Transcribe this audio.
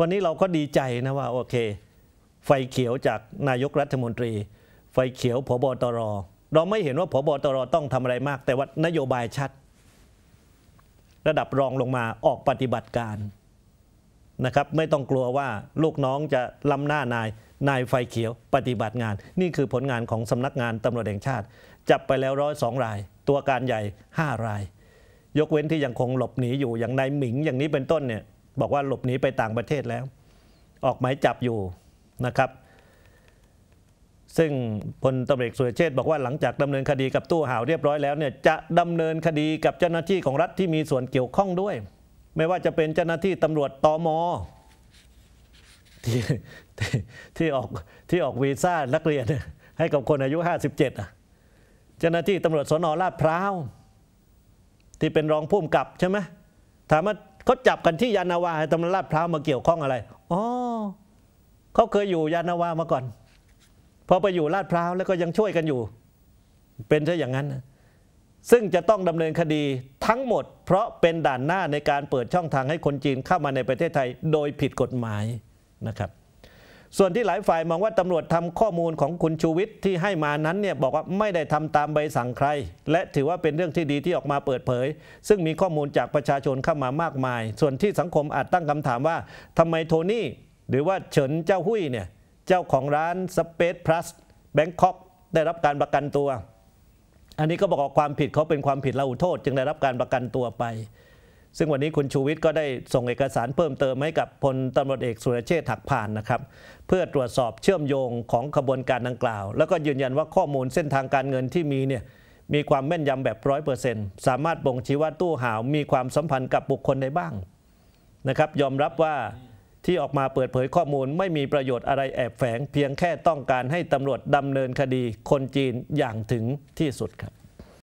วันนี้เราก็ดีใจนะว่าโอเค ไฟเขียวจากนายกรัฐมนตรี ไฟเขียวพบตรเราไม่เห็นว่าพบตรต้องทำอะไรมาก แต่ว่านโยบายชัดระดับรองลงมาออกปฏิบัติการนะครับ ไม่ต้องกลัวว่าลูกน้องจะล้ำหน้านายนายไฟเขียวปฏิบัติงาน นี่คือผลงานของสำนักงานตำรวจแห่งชาติ จับไปแล้วร้อยสองราย ตัวการใหญ่ 5 ราย ยกเว้นที่ยังคงหลบหนีอยู่อย่างนายหมิงอย่างนี้เป็นต้นเนี่ยบอกว่าหลบหนีไปต่างประเทศแล้ว ออกหมายจับอยู่นะครับ ซึ่งพลตำรวจสุรเชษบอกว่าหลังจากดำเนินคดีกับตู้ห่าวเรียบร้อยแล้วเนี่ยจะดำเนินคดีกับเจ้าหน้าที่ของรัฐที่มีส่วนเกี่ยวข้องด้วย ไม่ว่าจะเป็นเจ้าหน้าที่ตำรวจตอมอที่ที่ออกที่ออกวีซ่านักเรียน ให้กับคนอายุ 57อ่ะเจ้าหน้าที่ตำรวจสนลาดพร้าวที่เป็นรองผู้กำกับใช่ไหมถามว่าเขาจับกันที่ยานาวาตำรวจลาดพร้าวมาเกี่ยวข้องอะไร อ๋อ เขาเคยอยู่ยานาวามาก่อน พอไปอยู่ลาดพร้าว แล้วก็ยังช่วยกันอยู่ เป็นซะอย่างนั้น ซึ่งจะต้องดำเนินคดีทั้งหมด เพราะเป็นด่านหน้าในการเปิดช่องทางให้คนจีนเข้ามาในประเทศไทย โดยผิดกฎหมายนะครับส่วนที่หลายฝ่ายมองว่าตำรวจทำข้อมูลของคุณชูวิทย์ที่ให้มานั้นเนี่ยบอกว่าไม่ได้ทำตามใบสั่งใคร และถือว่าเป็นเรื่องที่ดีที่ออกมาเปิดเผย ซึ่งมีข้อมูลจากประชาชนเข้ามามากมาย ส่วนที่สังคมอาจตั้งคำถามว่าทำไมโทนี่หรือว่าเฉินเจ้าหุ้ยเนี่ยเจ้าของร้านสเปซพลัสแบงคอกได้รับการประกันตัว อันนี้ก็บอกว่าความผิดเขาเป็นความผิดราอุโทษ จึงได้รับการประกันตัวไปซึ่งวันนี้คุณชูวิทย์ก็ได้ส่งเอกสารเพิ่มเติมให้กับพลตำรวจเอกสุรเชษฐ์ถักผ่านนะครับ เพื่อตรวจสอบเชื่อมโยงของขบวนการดังกล่าว แล้วก็ยืนยันว่าข้อมูลเส้นทางการเงินที่มีเนี่ยมีความแม่นยำแบบร้อยเปอร์เซ็นต์สามารถบ่งชี้ว่าตู้หาว มีความสัมพันธ์กับบุคคลใดบ้างนะครับ ยอมรับว่าที่ออกมาเปิดเผยข้อมูล ไม่มีประโยชน์อะไรแอบแฝงเพียงแค่ต้องการให้ตำรวจดำเนินคดีคนจีนอย่างถึงที่สุดครับ